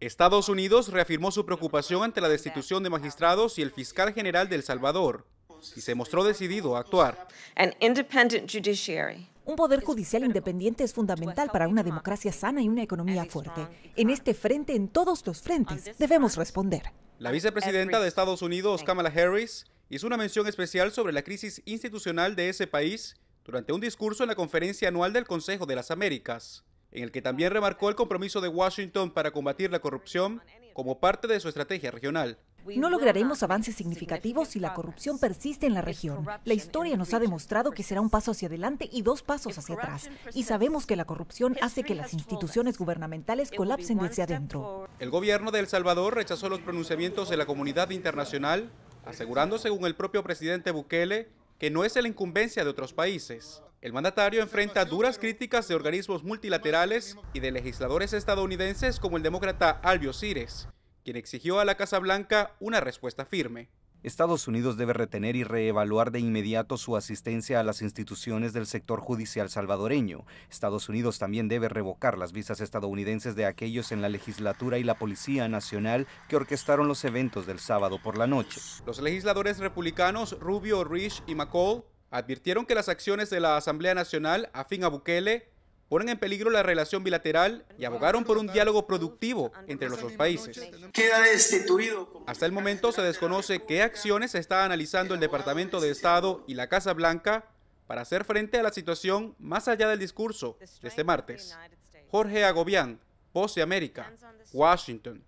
Estados Unidos reafirmó su preocupación ante la destitución de magistrados y el fiscal general del Salvador y se mostró decidido a actuar. Un poder judicial independiente es fundamental para una democracia sana y una economía fuerte. En este frente, en todos los frentes, debemos responder. La vicepresidenta de Estados Unidos, Kamala Harris, hizo una mención especial sobre la crisis institucional de ese país durante un discurso en la conferencia anual del Consejo de las Américas en el que también remarcó el compromiso de Washington para combatir la corrupción como parte de su estrategia regional. No lograremos avances significativos si la corrupción persiste en la región. La historia nos ha demostrado que será un paso hacia adelante y dos pasos hacia atrás. Y sabemos que la corrupción hace que las instituciones gubernamentales colapsen desde adentro. El gobierno de El Salvador rechazó los pronunciamientos de la comunidad internacional, asegurando, según el propio presidente Bukele, que no es la incumbencia de otros países. El mandatario enfrenta duras críticas de organismos multilaterales y de legisladores estadounidenses como el demócrata Albio Cires, quien exigió a la Casa Blanca una respuesta firme. Estados Unidos debe retener y reevaluar de inmediato su asistencia a las instituciones del sector judicial salvadoreño. Estados Unidos también debe revocar las visas estadounidenses de aquellos en la legislatura y la Policía Nacional que orquestaron los eventos del sábado por la noche. Los legisladores republicanos Rubio, Rich y McCall advirtieron que las acciones de la Asamblea Nacional afín a Bukele ponen en peligro la relación bilateral y abogaron por un diálogo productivo entre los dos países. Queda destituido. Hasta el momento se desconoce qué acciones está analizando el Departamento de Estado y la Casa Blanca para hacer frente a la situación más allá del discurso de este martes. Jorge Agobián, Voz de América, Washington.